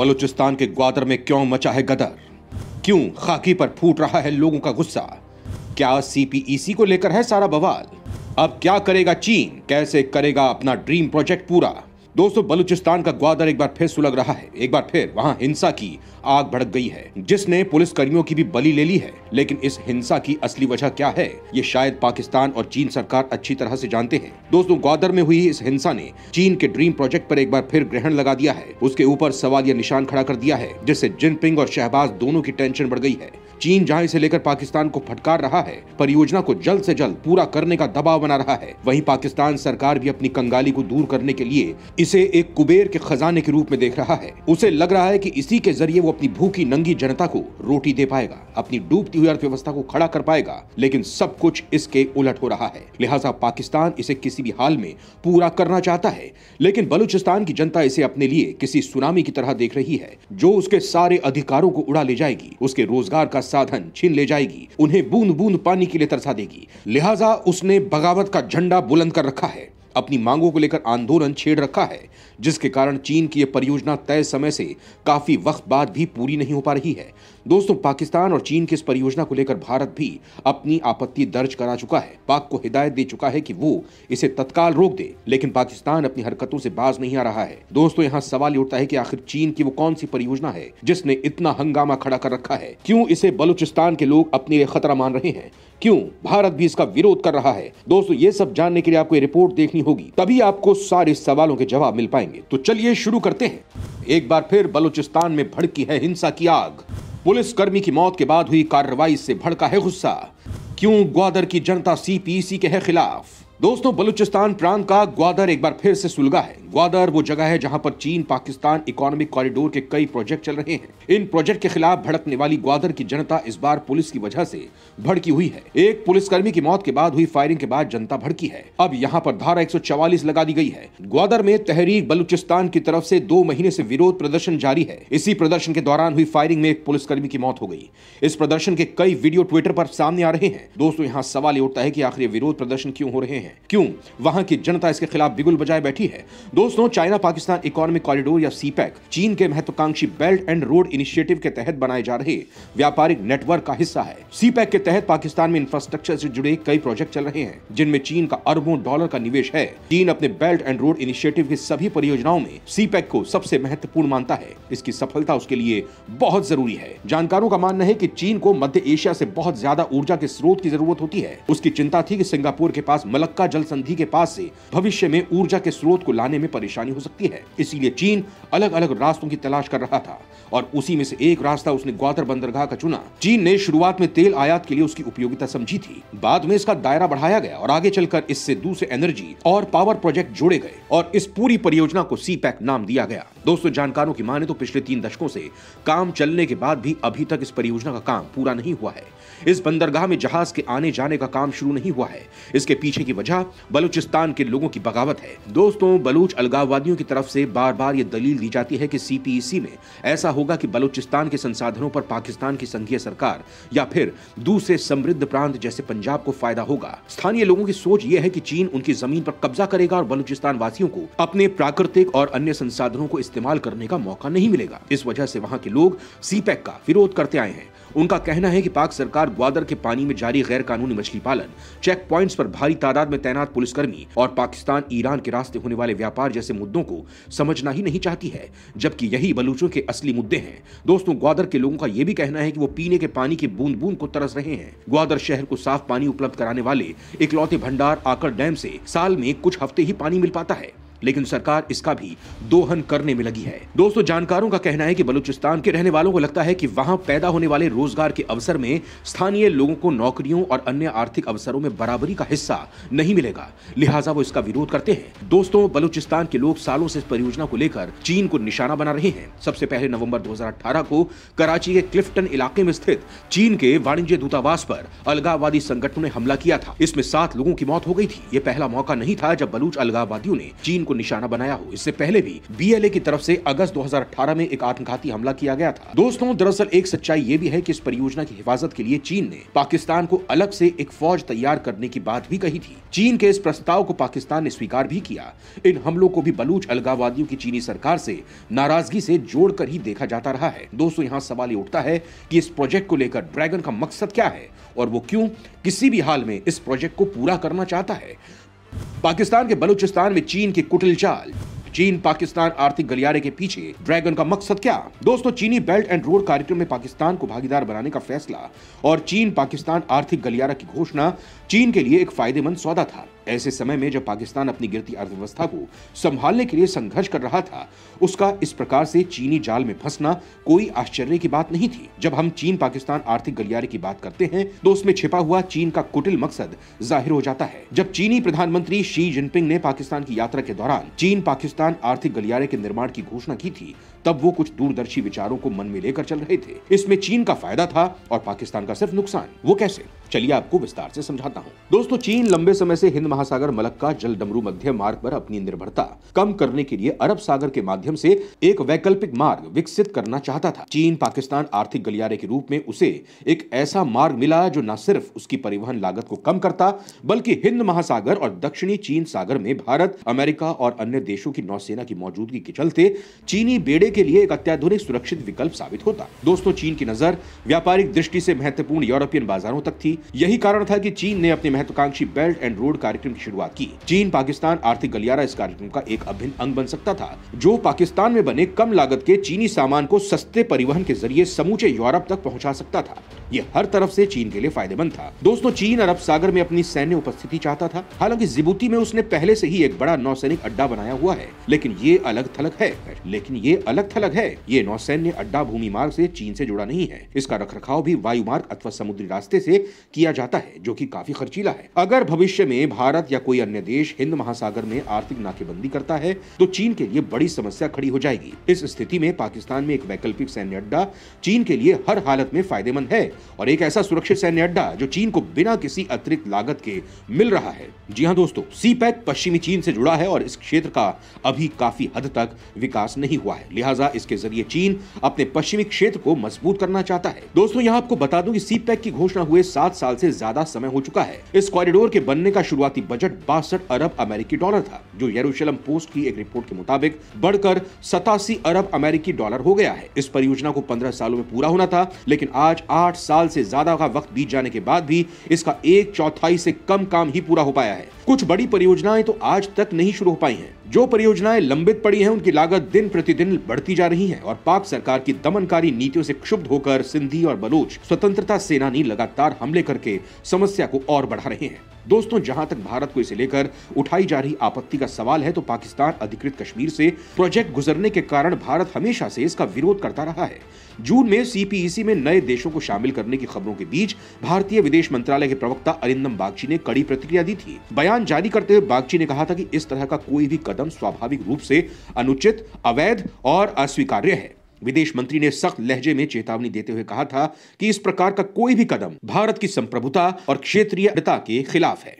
बलूचिस्तान के ग्वादर में क्यों मचा है गदर क्यों खाकी पर फूट रहा है लोगों का गुस्सा क्या सीपीईसी e को लेकर है सारा बवाल अब क्या करेगा चीन कैसे करेगा अपना ड्रीम प्रोजेक्ट पूरा दोस्तों बलूचिस्तान का ग्वादर एक बार फिर सुलग रहा है एक बार फिर वहाँ हिंसा की आग भड़क गई है जिसने पुलिस कर्मियों की भी बलि ले ली है लेकिन इस हिंसा की असली वजह क्या है ये शायद पाकिस्तान और चीन सरकार अच्छी तरह से जानते हैं दोस्तों ग्वादर में हुई इस हिंसा ने चीन के ड्रीम प्रोजेक्ट पर एक बार फिर ग्रहण लगा दिया है उसके ऊपर सवाल या निशान खड़ा कर दिया है जिससे जिनपिंग और शहबाज दोनों की टेंशन बढ़ गई है चीन जहां इसे लेकर पाकिस्तान को फटकार रहा है परियोजना को जल्द से जल्द पूरा करने का दबाव बना रहा है वहीं पाकिस्तान सरकार भी अपनी कंगाली को दूर करने के लिए इसे एक कुबेर के खजाने के रूप में देख रहा है उसे लग रहा है की इसी के जरिए वो अपनी भूखी नंगी जनता को रोटी दे पाएगा अपनी डूबती हुई अर्थव्यवस्था को खड़ा कर पाएगा लेकिन सब कुछ इसके उलट हो रहा है लिहाजा पाकिस्तान इसे किसी भी हाल में पूरा करना चाहता है लेकिन बलूचिस्तान की जनता इसे अपने लिए किसी सुनामी की तरह देख रही है जो उसके सारे अधिकारों को उड़ा ले जाएगी उसके रोजगार का साधन छीन ले जाएगी उन्हें बूंद बूंद पानी के लिए तरसा देगी लिहाजा उसने बगावत का झंडा बुलंद कर रखा है अपनी मांगों को लेकर आंदोलन छेड़ रखा है जिसके कारण चीन की यह परियोजना तय समय से काफी वक्त बाद भी पूरी नहीं हो पा रही है दोस्तों पाकिस्तान और चीन की इस परियोजना को लेकर भारत भी अपनी आपत्ति दर्ज करा चुका है पाक को हिदायत दे चुका है कि वो इसे तत्काल रोक दे लेकिन पाकिस्तान अपनी हरकतों से बाज नहीं आ रहा है दोस्तों यहाँ सवाल उठता है की आखिर चीन की वो कौन सी परियोजना है जिसने इतना हंगामा खड़ा कर रखा है क्यूँ इसे बलूचिस्तान के लोग अपने लिए खतरा मान रहे हैं क्यूँ भारत भी इसका विरोध कर रहा है दोस्तों ये सब जानने के लिए आपको रिपोर्ट देखनी करनी होगी तभी आपको सारे सवालों के जवाब मिल पाएंगे तो चलिए शुरू करते हैं एक बार फिर बलूचिस्तान में भड़की है हिंसा की आग पुलिस कर्मी की मौत के बाद हुई कार्रवाई से भड़का है गुस्सा क्यों ग्वादर की जनता सीपीसी के है खिलाफ दोस्तों बलूचिस्तान प्रांत का ग्वादर एक बार फिर से सुलगा है ग्वादर वो जगह है जहां पर चीन पाकिस्तान इकोनॉमिक कॉरिडोर के कई प्रोजेक्ट चल रहे हैं इन प्रोजेक्ट के खिलाफ भड़कने वाली ग्वादर की जनता इस बार पुलिस की वजह से भड़की हुई है एक पुलिसकर्मी की मौत के बाद हुई फायरिंग के बाद जनता भड़की है अब यहाँ पर धारा एक लगा दी गई है ग्वादर में तहरीक बलूचिस्तान की तरफ से दो महीने से विरोध प्रदर्शन जारी है इसी प्रदर्शन के दौरान हुई फायरिंग में एक पुलिसकर्मी की मौत हो गई इस प्रदर्शन के कई वीडियो ट्विटर पर सामने आ रहे हैं दोस्तों यहाँ सवाल ये उठता है की आखिर विरोध प्रदर्शन क्यों हो रहे हैं क्यों वहाँ की जनता इसके खिलाफ बिगुल बजाय बैठी है दोस्तों चाइना पाकिस्तान इकोनॉमिक कॉरिडोर या सीपैक e चीन के महत्वाकांक्षी बेल्ट एंड रोड इनिशिएटिव के तहत बनाए जा रहे व्यापारिक नेटवर्क का हिस्सा है सीपैक e के तहत पाकिस्तान में इंफ्रास्ट्रक्चर से जुड़े कई प्रोजेक्ट चल रहे हैं जिनमें चीन का अरबों डॉलर का निवेश है चीन अपने बेल्ट एंड रोड इनिशिएटिव की सभी परियोजनाओं में सीपैक e को सबसे महत्वपूर्ण मानता है इसकी सफलता उसके लिए बहुत जरूरी है जानकारों का मानना है की चीन को मध्य एशिया ऐसी बहुत ज्यादा ऊर्जा के स्रोत की जरूरत होती है उसकी चिंता थी की सिंगापुर के पास मलक्का जल संधि के पास ऐसी भविष्य में ऊर्जा के स्रोत को लाने में में परेशानी हो सकती है इसीलिए चीन अलग अलग रास्तों की तलाश कर रहा था और उसी में से एक रास्ता उसने ग्वादर बंदरगाह का चुना चीन ने शुरुआत में तेल आयात के लिए उसकी उपयोगिता समझी थी बाद में इसका दायरा बढ़ाया गया और आगे चलकर इससे दूसरे एनर्जी और पावर प्रोजेक्ट जोड़े गए और इस पूरी परियोजना को सी पैक नाम दिया गया दोस्तों जानकारों की माने तो पिछले तीन दशकों से काम चलने के बाद भी अभी तक इस परियोजना का काम पूरा नहीं हुआ है इस बंदरगाह में जहाज के आने जाने का काम शुरू नहीं हुआ है इसके पीछे की वजह बलूचिस्तान के लोगों की बगावत है दोस्तों बलूच अलगाववादियों की तरफ से बार बार ये दलील दी जाती है कि सीपीईसी e में ऐसा होगा कि बलूचिस्तान के संसाधनों पर पाकिस्तान की संघीय सरकार या फिर दूसरे समृद्ध प्रांत जैसे पंजाब को फायदा होगा स्थानीय लोगों की सोच ये है कि चीन उनकी जमीन पर कब्जा करेगा और बलूचिस्तान वासियों को अपने प्राकृतिक और अन्य संसाधनों को इस्तेमाल करने का मौका नहीं मिलेगा इस वजह से वहाँ के लोग सीपैक e का विरोध करते आए हैं उनका कहना है कि पाक सरकार ग्वादर के पानी में जारी गैर कानूनी मछली पालन चेक प्वाइंट्स पर भारी तादाद में तैनात पुलिसकर्मी और पाकिस्तान ईरान के रास्ते होने वाले व्यापार जैसे मुद्दों को समझना ही नहीं चाहती है जबकि यही बलूचों के असली मुद्दे हैं दोस्तों ग्वादर के लोगों का ये भी कहना है कि वो पीने के पानी की बूंद बूंद को तरस रहे हैं ग्वादर शहर को साफ पानी उपलब्ध कराने वाले इकलौते भंडार आकर डैम से साल में कुछ हफ्ते ही पानी मिल पाता है लेकिन सरकार इसका भी दोहन करने में लगी है दोस्तों जानकारों का कहना है कि बलूचिस्तान के रहने वालों को लगता है कि वहां पैदा होने वाले रोजगार के अवसर में स्थानीय लोगों को नौकरियों और अन्य आर्थिक अवसरों में बराबरी का हिस्सा नहीं मिलेगा लिहाजा वो इसका विरोध करते हैं दोस्तों बलूचिस्तान के लोग सालों से इस परियोजना को लेकर चीन को निशाना बना रहे हैं सबसे पहले नवम्बर दो को कराची के क्लिफ्टन इलाके में स्थित चीन के वाणिज्य दूतावास पर अलगाववादी संगठनों ने हमला किया था इसमें सात लोगों की मौत हो गई थी ये पहला मौका नहीं था जब बलूच अलगाववादियों ने चीन को निशाना बनाया हो इससे पहले भी बीएलए की तरफ से अगस्त 2018 में एक आत्मघाती हमला किया गया था दोस्तों दरअसल एक सच्चाई ये भी है कि इस परियोजना की हिफाजत के लिए चीन ने पाकिस्तान को अलग से एक फौज तैयार करने की बात भी कही थी चीन के इस प्रस्ताव को पाकिस्तान ने स्वीकार भी किया इन हमलों को भी बलूच अलगावादियों की चीनी सरकार से नाराजगी से जोड़कर ही देखा जाता रहा है दोस्तों यहाँ सवाल ये उठता है कि इस प्रोजेक्ट को लेकर ड्रैगन का मकसद क्या है और वो क्यों किसी भी हाल में इस प्रोजेक्ट को पूरा करना चाहता है पाकिस्तान के बलूचिस्तान में चीन की कुटिल चाल चीन पाकिस्तान आर्थिक गलियारे के पीछे ड्रैगन का मकसद क्या दोस्तों चीनी बेल्ट एंड रोड कार्यक्रम में पाकिस्तान को भागीदार बनाने का फैसला और चीन पाकिस्तान आर्थिक गलियारा की घोषणा चीन के लिए एक फायदेमंद सौदा था ऐसे समय में जब पाकिस्तान अपनी गिरती अर्थव्यवस्था को संभालने के लिए संघर्ष कर रहा था उसका इस प्रकार से चीनी जाल में फंसना कोई आश्चर्य की बात नहीं थी जब हम चीन पाकिस्तान आर्थिक गलियारे की बात करते हैं तो उसमें छिपा हुआ चीन का कुटिल मकसद जाहिर हो जाता है जब चीनी प्रधानमंत्री शी जिनपिंग ने पाकिस्तान की यात्रा के दौरान चीन पाकिस्तान आर्थिक गलियारे के निर्माण की घोषणा की थी तब वो कुछ दूरदर्शी विचारों को मन में लेकर चल रहे थे इसमें चीन का फायदा था और पाकिस्तान का सिर्फ नुकसान वो कैसे चलिए आपको विस्तार से समझाता हूँ दोस्तों चीन लंबे समय से हिंद महासागर मलक्का जल डमरू मध्य मार्ग पर अपनी निर्भरता कम करने के लिए अरब सागर के माध्यम से एक वैकल्पिक मार्ग विकसित करना चाहता था चीन पाकिस्तान आर्थिक गलियारे के रूप में उसे एक ऐसा मार्ग मिला जो न सिर्फ उसकी परिवहन लागत को कम करता बल्कि हिंद महासागर और दक्षिणी चीन सागर में भारत अमेरिका और अन्य देशों की नौसेना की मौजूदगी के चलते चीनी बेड़े के लिए एक अत्याधुनिक सुरक्षित विकल्प साबित होता दोस्तों चीन की नजर व्यापारिक दृष्टि से महत्वपूर्ण यूरोपियन बाजारों तक थी यही कारण था कि चीन ने अपने महत्वाकांक्षी बेल्ट एंड रोड कार्यक्रम की शुरुआत की चीन पाकिस्तान आर्थिक गलियारा इस कार्यक्रम का एक अभिन्न अंग बन सकता था जो पाकिस्तान में बने कम लागत के चीनी सामान को सस्ते परिवहन के जरिए समूचे यूरोप तक पहुँचा सकता था ये हर तरफ से चीन के लिए फायदेमंद था दोस्तों चीन अरब सागर में अपनी सैन्य उपस्थिति चाहता था हालांकि जिबूती में उसने पहले से ही एक बड़ा नौसैनिक अड्डा बनाया हुआ है लेकिन ये अलग थलग है लेकिन ये अलग अलग थलग है ये नौसैन्य अड्डा भूमि मार्ग से चीन से जुड़ा नहीं है इसका रखरखाव भी वायु मार्ग अथवा समुद्री रास्ते से किया जाता है जो कि काफी खर्चीला है अगर भविष्य में भारत या कोई अन्य देश हिंद महासागर में आर्थिक नाकेबंदी करता है तो चीन के लिए बड़ी समस्या खड़ी हो जाएगी इस स्थिति में पाकिस्तान में एक वैकल्पिक सैन्य अड्डा चीन के लिए हर हालत में फायदेमंद है और एक ऐसा सुरक्षित सैन्य अड्डा जो चीन को बिना किसी अतिरिक्त लागत के मिल रहा है जी हाँ दोस्तों सी पश्चिमी चीन से जुड़ा है और इस क्षेत्र का अभी काफी हद तक विकास नहीं हुआ है लिहाजा लिहाजा इसके जरिए चीन अपने पश्चिमी क्षेत्र को मजबूत करना चाहता है दोस्तों यहाँ आपको बता दूं कि सी पैक की घोषणा हुए सात साल से ज्यादा समय हो चुका है इस कॉरिडोर के बनने का शुरुआती बजट बासठ अरब अमेरिकी डॉलर था जो यरूशलम पोस्ट की एक रिपोर्ट के मुताबिक बढ़कर सतासी अरब अमेरिकी डॉलर हो गया है इस परियोजना को पंद्रह सालों में पूरा होना था लेकिन आज आठ साल से ज्यादा का वक्त बीत जाने के बाद भी इसका एक चौथाई से कम काम ही पूरा हो पाया है कुछ बड़ी परियोजनाएं तो आज तक नहीं शुरू हो पाई हैं जो परियोजनाएं लंबित पड़ी हैं उनकी लागत दिन प्रतिदिन बढ़ती जा रही है और पाक सरकार की दमनकारी नीतियों से क्षुब्ध होकर सिंधी और बलोच स्वतंत्रता सेनानी लगातार हमले करके समस्या को और बढ़ा रहे हैं दोस्तों जहां तक भारत को इसे लेकर उठाई जा रही आपत्ति का सवाल है तो पाकिस्तान अधिकृत कश्मीर से प्रोजेक्ट गुजरने के कारण भारत हमेशा से इसका विरोध करता रहा है जून में सीपीईसी e में नए देशों को शामिल करने की खबरों के बीच भारतीय विदेश मंत्रालय के प्रवक्ता अरिंदम बागची ने कड़ी प्रतिक्रिया दी थी बयान जारी करते हुए बागची ने कहा था कि इस तरह का कोई भी कदम कदम स्वाभाविक रूप से अनुचित अवैध और अस्वीकार्य है विदेश मंत्री ने सख्त लहजे में चेतावनी देते हुए कहा था कि इस प्रकार का कोई भी कदम भारत की संप्रभुता और क्षेत्रीयता के खिलाफ है